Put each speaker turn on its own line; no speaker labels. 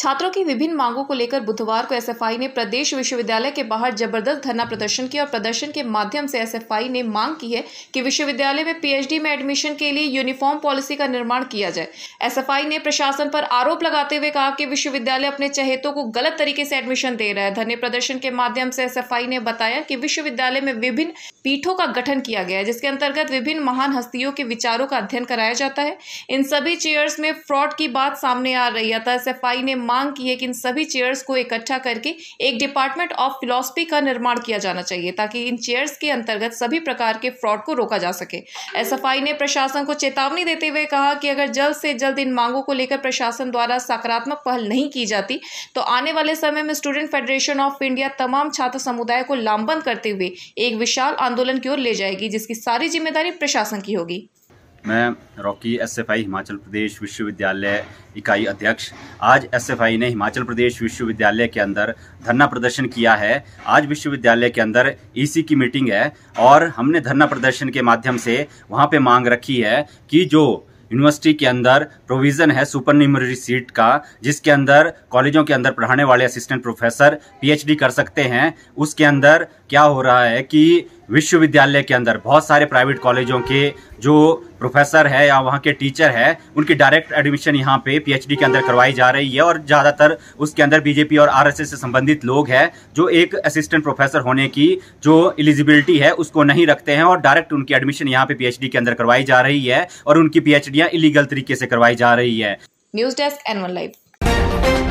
छात्रों की विभिन्न मांगों को लेकर बुधवार को एसएफआई ने प्रदेश विश्वविद्यालय के बाहर जबरदस्त धरना प्रदर्शन किया और प्रदर्शन के माध्यम से एसएफआई ने मांग की है कि विश्वविद्यालय में पीएचडी में एडमिशन के लिए यूनिफॉर्म पॉलिसी का निर्माण किया जाए एसएफआई ने प्रशासन पर आरोप लगाते हुए कहा कि विश्वविद्यालय अपने चहेतों को गलत तरीके से एडमिशन दे रहा है धरने प्रदर्शन के माध्यम से एस ने बताया कि विश्वविद्यालय में विभिन्न पीठों का गठन किया गया है जिसके अंतर्गत विभिन्न महान हस्तियों के विचारों का अध्ययन कराया जाता है इन सभी चेयर्स में फ्रॉड की बात सामने आ रही है एस एफ ने मांग की है कि इन सभी चेयर्स को इकट्ठा करके एक डिपार्टमेंट ऑफ फिलोसफी का निर्माण किया जाना चाहिए ताकि इन चेयर्स के अंतर्गत सभी प्रकार के फ्रॉड को रोका जा सके एस ने प्रशासन को चेतावनी देते हुए कहा कि अगर जल्द से जल्द इन मांगों को लेकर प्रशासन द्वारा सकारात्मक पहल नहीं की जाती तो आने वाले समय में स्टूडेंट फेडरेशन ऑफ इंडिया तमाम छात्र समुदाय को लामबंद करते हुए एक विशाल आंदोलन की ओर ले जाएगी जिसकी सारी जिम्मेदारी प्रशासन की होगी
मैं रॉकी एसएफआई हिमाचल प्रदेश विश्वविद्यालय इकाई अध्यक्ष आज एसएफआई ने हिमाचल प्रदेश विश्वविद्यालय के अंदर धरना प्रदर्शन किया है आज विश्वविद्यालय के अंदर ईसी की मीटिंग है और हमने धरना प्रदर्शन के माध्यम से वहाँ पे मांग रखी है कि जो यूनिवर्सिटी के अंदर प्रोविज़न है सुपर न्यूमरी सीट का जिसके अंदर कॉलेजों के अंदर पढ़ाने वाले असिस्टेंट प्रोफेसर पीएचडी कर सकते हैं उसके अंदर क्या हो रहा है कि विश्वविद्यालय के अंदर बहुत सारे प्राइवेट कॉलेजों के जो प्रोफेसर है या वहाँ के टीचर है उनकी डायरेक्ट एडमिशन यहाँ पे पीएचडी के अंदर करवाई जा रही है और ज़्यादातर उसके अंदर बीजेपी और आरएसएस से संबंधित लोग हैं जो एक असिस्टेंट प्रोफेसर होने की जो एलिजिबिलिटी है उसको नहीं रखते हैं और डायरेक्ट उनकी एडमिशन यहाँ पे पी के अंदर करवाई जा रही है और उनकी पीएचडियाँ इलीगल तरीके से करवाई जा रही है
न्यूज डेस्क एनवन लाइव